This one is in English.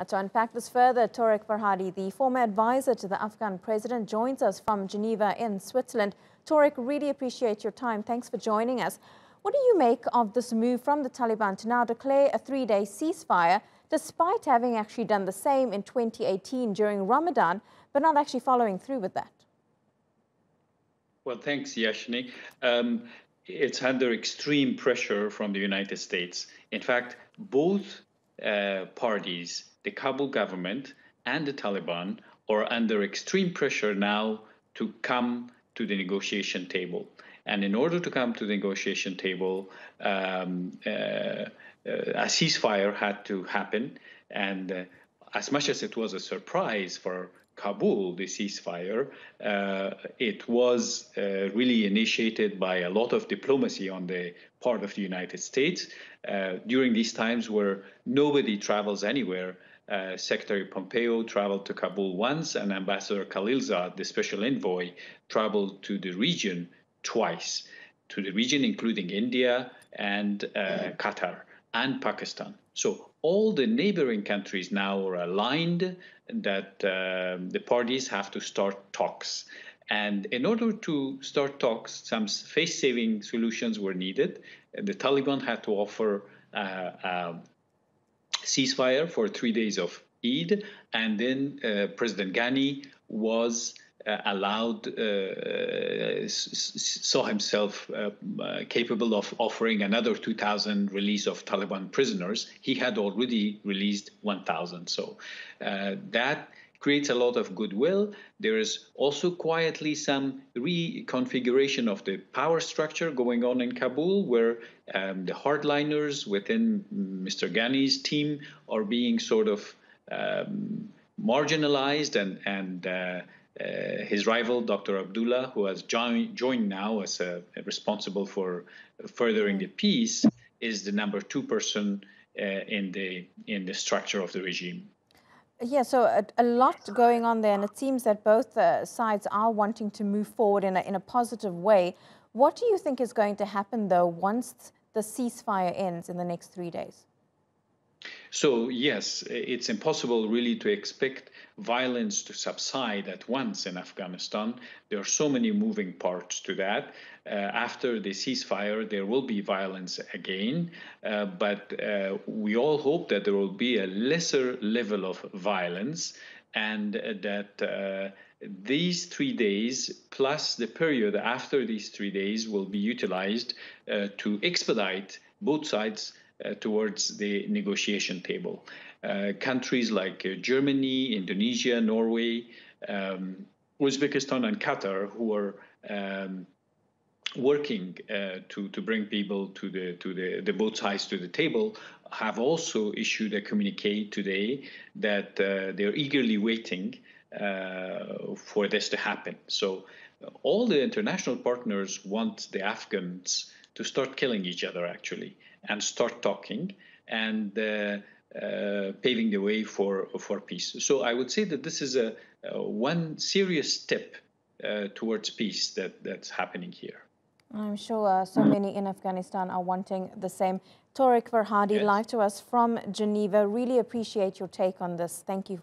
Uh, to unpack this further, Torek Farhadi, the former advisor to the Afghan president, joins us from Geneva in Switzerland. Torek, really appreciate your time. Thanks for joining us. What do you make of this move from the Taliban to now declare a three-day ceasefire, despite having actually done the same in 2018 during Ramadan, but not actually following through with that? Well, thanks, Yashni. Um, it's under extreme pressure from the United States. In fact, both uh, parties, the Kabul government and the Taliban, are under extreme pressure now to come to the negotiation table. And in order to come to the negotiation table, um, uh, uh a ceasefire had to happen. And uh, as much as it was a surprise for Kabul, the ceasefire, uh, it was uh, really initiated by a lot of diplomacy on the part of the United States uh, during these times where nobody travels anywhere. Uh, Secretary Pompeo traveled to Kabul once, and Ambassador Khalilzad, the special envoy, traveled to the region twice, to the region including India and uh, Qatar and Pakistan. So all the neighboring countries now are aligned that uh, the parties have to start talks. And in order to start talks, some face saving solutions were needed. The Taliban had to offer uh, a um, ceasefire for three days of Eid. And then uh, President Ghani was uh, allowed uh, saw himself uh, capable of offering another 2,000 release of Taliban prisoners. He had already released 1,000. So that creates a lot of goodwill. There is also quietly some reconfiguration of the power structure going on in Kabul, where um, the hardliners within Mr. Ghani's team are being sort of um, marginalized and and uh, uh, his rival, Dr. Abdullah, who has joined, joined now as a, a responsible for furthering the peace, is the number two person uh, in the in the structure of the regime. Yeah, so a, a, lot going on there, and it seems that both uh, sides are wanting to move forward in a, in a positive way. What do you think is going to happen, though, once the ceasefire ends in the next three days? So, yes, it's impossible really to expect violence to subside at once in Afghanistan. There are so many moving parts to that. Uh, after the ceasefire, there will be violence again, uh, but uh, we all hope that there will be a lesser level of violence and uh, that uh, these three days plus the period after these three days will be utilized uh, to expedite both sides uh, towards the negotiation table. Uh, countries like uh, Germany, Indonesia, Norway, um, Uzbekistan, and Qatar, who are um, working uh, to to bring people to the to the, the both sides to the table have also issued a communique today that uh, they're eagerly waiting uh, for this to happen. So all the international partners want the Afghans to start killing each other actually and start talking and uh, uh, paving the way for, for peace. So I would say that this is a, one serious step uh, towards peace that, that's happening here. I'm sure so many in Afghanistan are wanting the same. Tariq Verhadi, yes. live to us from Geneva. Really appreciate your take on this. Thank you.